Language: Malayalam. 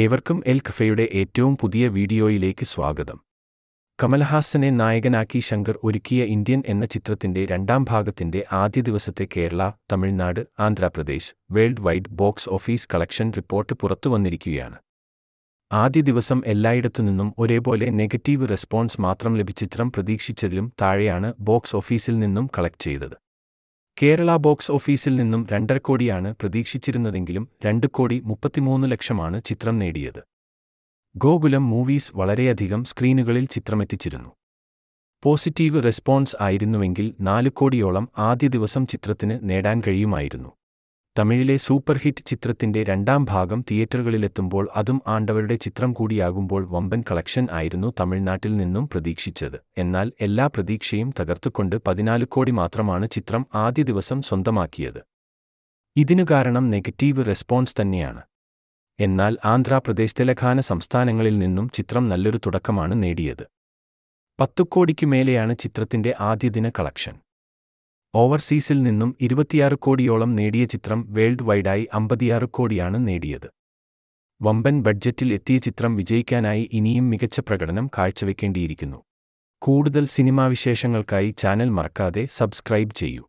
ഏവർക്കും എൽ ഖഫയുടെ ഏറ്റവും പുതിയ വീഡിയോയിലേക്ക് സ്വാഗതം കമൽഹാസനെ നായകനാക്കി ശങ്കർ ഒരുക്കിയ ഇന്ത്യൻ എന്ന ചിത്രത്തിന്റെ രണ്ടാം ഭാഗത്തിന്റെ ആദ്യ ദിവസത്തെ Kerala Tamil Nadu Andhra Pradesh world wide box office collection report പുറത്തുവന്നിരിക്കുകയാണ് ആദ്യ ദിവസം എല്ലായിടത്തുനിന്നും ഒരേപോലെ നെഗറ്റീവ് റെസ്പോൺസ് മാത്രം ലഭിച്ച ചിത്രം പ്രതീക്ഷിച്ചതിലും താഴെയാണ് ബോക്സ് ഓഫീസിൽ നിന്നും കളക്ട് ചെയ്തത് കേരള ബോക്സ് ഓഫീസിൽ നിന്നും രണ്ടര കോടിയാണ് പ്രതീക്ഷിച്ചിരുന്നതെങ്കിലും രണ്ട് കോടി മുപ്പത്തിമൂന്ന് ലക്ഷമാണ് ചിത്രം നേടിയത് ഗോകുലം മൂവീസ് വളരെയധികം സ്ക്രീനുകളിൽ ചിത്രമെത്തിച്ചിരുന്നു പോസിറ്റീവ് റെസ്പോൺസ് ആയിരുന്നുവെങ്കിൽ നാല് കോടിയോളം ആദ്യ ദിവസം ചിത്രത്തിന് നേടാൻ കഴിയുമായിരുന്നു തമിഴിലെ സൂപ്പർ ഹിറ്റ് ചിത്രത്തിന്റെ രണ്ടാം ഭാഗം തിയേറ്ററുകളിലെത്തുമ്പോൾ അതും ആണ്ടവരുടെ ചിത്രം കൂടിയാകുമ്പോൾ വമ്പൻ കളക്ഷൻ ആയിരുന്നു തമിഴ്നാട്ടിൽ നിന്നും പ്രതീക്ഷിച്ചത് എന്നാൽ എല്ലാ പ്രതീക്ഷയും തകർത്തുകൊണ്ട് പതിനാല് കോടി മാത്രമാണ് ചിത്രം ആദ്യ ദിവസം സ്വന്തമാക്കിയത് ഇതിനു കാരണം നെഗറ്റീവ് റെസ്പോൺസ് തന്നെയാണ് എന്നാൽ ആന്ധ്രാപ്രദേശ് തെലഖാന സംസ്ഥാനങ്ങളിൽ നിന്നും ചിത്രം നല്ലൊരു തുടക്കമാണ് നേടിയത് പത്തു കോടിക്കു മേലെയാണ് ചിത്രത്തിന്റെ ആദ്യദിന കളക്ഷൻ ഓവർസീസിൽ നിന്നും ഇരുപത്തിയാറ് കോടിയോളം നേടിയ ചിത്രം വേൾഡ് വൈഡായി അമ്പതിയാറ് കോടിയാണ് നേടിയത് വമ്പൻ ബഡ്ജറ്റിൽ എത്തിയ ചിത്രം വിജയിക്കാനായി ഇനിയും മികച്ച പ്രകടനം കാഴ്ചവെക്കേണ്ടിയിരിക്കുന്നു കൂടുതൽ സിനിമാവിശേഷങ്ങൾക്കായി ചാനൽ മറക്കാതെ സബ്സ്ക്രൈബ് ചെയ്യൂ